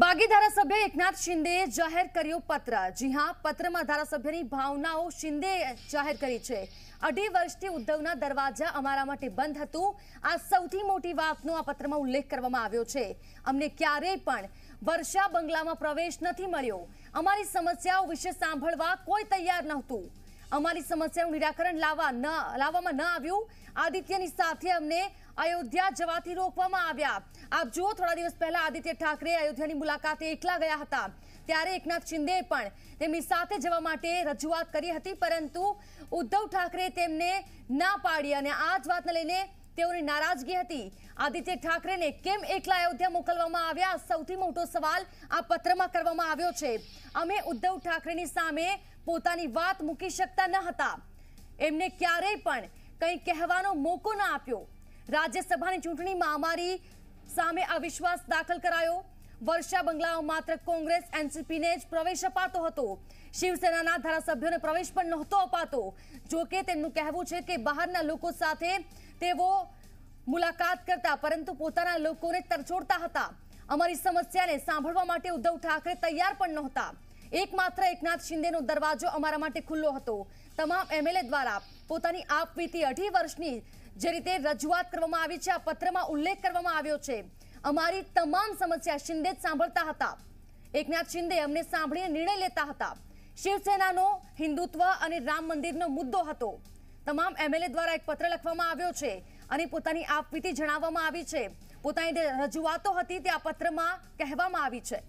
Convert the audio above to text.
બાગી ધારાસભ્ય એકનાથ શિંદે જાહેર કર્યો પત્ર જી હા પત્રમાં ધારાસભ્યની ભાવનાઓ શિંદે જાહેર કરી છે અઢી વર્ષથી ઉદ્ધવના દરવાજા અમારા માટે બંધ હતું આ સૌથી મોટી વાતનો આ પત્રમાં ઉલ્લેખ કરવામાં આવ્યો છે અમને ક્યારેય પણ વર્ષા બંગલામાં પ્રવેશ નથી મળ્યો અમારી સમસ્યાઓ વિશે સાંભળવા કોઈ તૈયાર નહોતું અમારી સમસ્યાનું નિરાકરણ લાવવા ન લાવવામાં ન આવ્યું આદિત્યની સાથે અમને અયોધ્યા જવાથી રોકવામાં આવ્યા આપ જુઓ થોડા દિવસ પહેલા આદિત્ય ઠાકરે અયોધ્યાની મુલાકાતે એકલા ગયા હતા ત્યારે એકનાથ શિંદે પણ તેમની સાથે જવા માટે રજૂઆત કરી હતી પરંતુ ઉદ્ધવ ઠાકરે તેમને ના પાડી અને આ જ વાતને લઈને તેઓની નારાજગી હતી આદિત્ય ઠાકરેને કેમ એકલા અયોધ્યા મોકલવામાં આવ્યા સૌથી મોટો સવાલ આ પત્રમાં કરવામાં આવ્યો છે અમે ઉદ્ધવ ઠાકરેની સામે પોતાની વાત મૂકી શકતા ન હતા એમને ક્યારેય પણ કંઈ કહેવાનો મોકો ન આપ્યો રાજ્યસભાની ચૂંટણીમાં અમારી સામે અવિશ્વાસ દાખલ કરાયો વર્ષા બંગલાઓ માત્ર કોંગ્રેસ એનસીપીને જ પ્રવેશ અપાતો હતો શિવસેનાના ધારાસભ્યોને પ્રવેશ પણ નહોતો અપાતો જોકે તેમનું કહેવું છે કે બહારના લોકો સાથે તેઓ મુલાકાત કરતા પરંતુ પોતાના લોકોને તરછોડતા હતા અમારી સમસ્યાને સાંભળવા માટે ઉદ્ધવ ઠાકરે તૈયાર પણ નહોતા એકમાત્ર એકનાથ શિંદેનો દરવાજો અમારા માટે ખુલ્લો હતો તમામ એમએલએ દ્વારા પોતાની આપવીતી અઢી વર્ષની જે રીતે રજૂઆત કરવામાં આવી છે આ પત્રમાં ઉલ્લેખ કરવામાં આવ્યો છે અમારી તમામ સમસ્યા શિંદે જ સાંભળતા હતા એકનાથ શિંદે અમને સાંભળીને નિર્ણય લેતા હતા શિવસેનાનો હિન્દુત્વ અને રામ મંદિરનો મુદ્દો હતો તમામ એમએલએ દ્વારા એક પત્ર લખવામાં આવ્યો છે અને પોતાની આપવીતી જણાવવામાં આવી છે પોતાની જે રજૂઆતો હતી તે આ પત્રમાં કહેવામાં આવી છે